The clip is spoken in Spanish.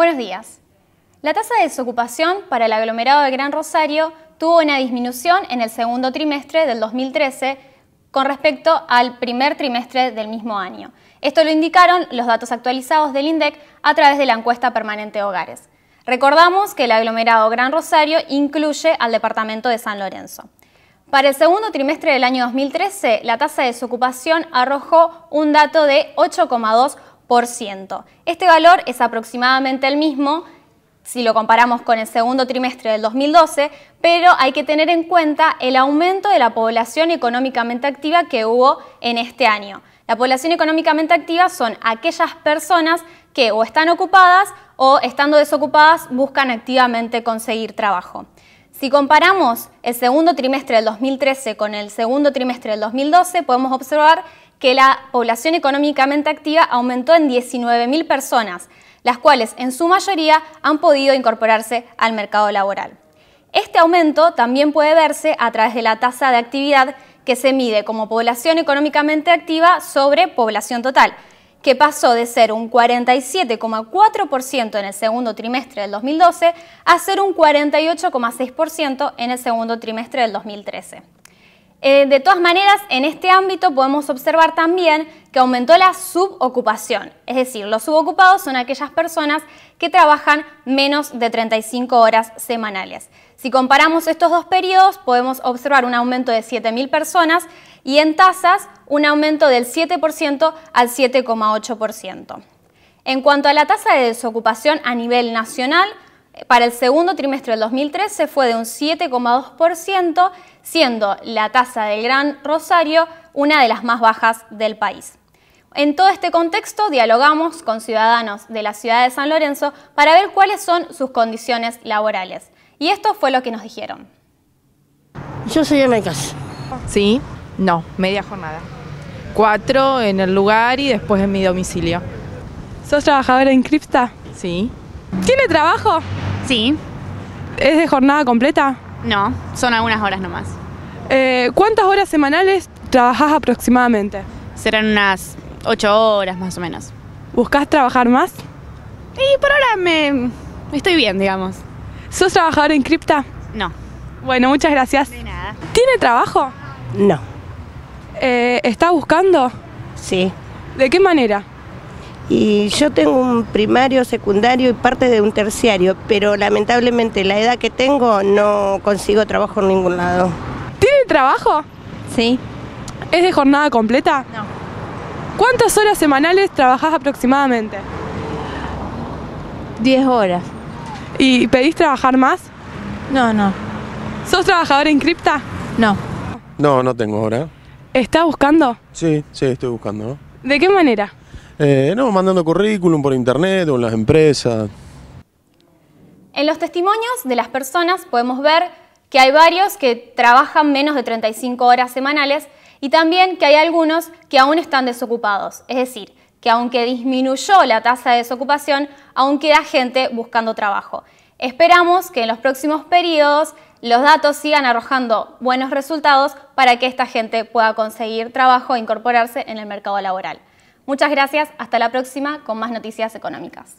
Buenos días. La tasa de desocupación para el aglomerado de Gran Rosario tuvo una disminución en el segundo trimestre del 2013 con respecto al primer trimestre del mismo año. Esto lo indicaron los datos actualizados del INDEC a través de la encuesta permanente Hogares. Recordamos que el aglomerado Gran Rosario incluye al departamento de San Lorenzo. Para el segundo trimestre del año 2013, la tasa de desocupación arrojó un dato de 8,2%, este valor es aproximadamente el mismo si lo comparamos con el segundo trimestre del 2012, pero hay que tener en cuenta el aumento de la población económicamente activa que hubo en este año. La población económicamente activa son aquellas personas que o están ocupadas o estando desocupadas buscan activamente conseguir trabajo. Si comparamos el segundo trimestre del 2013 con el segundo trimestre del 2012, podemos observar que la población económicamente activa aumentó en 19.000 personas, las cuales en su mayoría han podido incorporarse al mercado laboral. Este aumento también puede verse a través de la tasa de actividad que se mide como población económicamente activa sobre población total, que pasó de ser un 47,4% en el segundo trimestre del 2012 a ser un 48,6% en el segundo trimestre del 2013. Eh, de todas maneras, en este ámbito podemos observar también que aumentó la subocupación, es decir, los subocupados son aquellas personas que trabajan menos de 35 horas semanales. Si comparamos estos dos periodos, podemos observar un aumento de 7.000 personas y en tasas un aumento del 7% al 7,8%. En cuanto a la tasa de desocupación a nivel nacional, para el segundo trimestre del 2013 fue de un 7,2%, siendo la tasa del Gran Rosario una de las más bajas del país. En todo este contexto dialogamos con ciudadanos de la ciudad de San Lorenzo para ver cuáles son sus condiciones laborales. Y esto fue lo que nos dijeron. Yo soy en la casa. Sí, no, media jornada. Cuatro en el lugar y después en mi domicilio. ¿Sos trabajadora en cripta? Sí. ¿Tiene trabajo? Sí. ¿Es de jornada completa? No, son algunas horas nomás. Eh, ¿Cuántas horas semanales trabajás aproximadamente? Serán unas ocho horas más o menos. ¿Buscas trabajar más? Y por ahora me estoy bien, digamos. ¿Sos trabajadora en cripta? No. Bueno, muchas gracias. De nada. ¿Tiene trabajo? No. Eh, ¿Está buscando? Sí. ¿De qué manera? Y yo tengo un primario, secundario y parte de un terciario, pero lamentablemente la edad que tengo no consigo trabajo en ningún lado. ¿Tiene trabajo? Sí. ¿Es de jornada completa? No. ¿Cuántas horas semanales trabajás aproximadamente? Diez horas. ¿Y pedís trabajar más? No, no. ¿Sos trabajador en cripta? No. No, no tengo hora. ¿Estás buscando? Sí, sí, estoy buscando. ¿De qué manera? Eh, no, mandando currículum por internet o en las empresas. En los testimonios de las personas podemos ver que hay varios que trabajan menos de 35 horas semanales y también que hay algunos que aún están desocupados. Es decir, que aunque disminuyó la tasa de desocupación, aún queda gente buscando trabajo. Esperamos que en los próximos periodos los datos sigan arrojando buenos resultados para que esta gente pueda conseguir trabajo e incorporarse en el mercado laboral. Muchas gracias, hasta la próxima con más noticias económicas.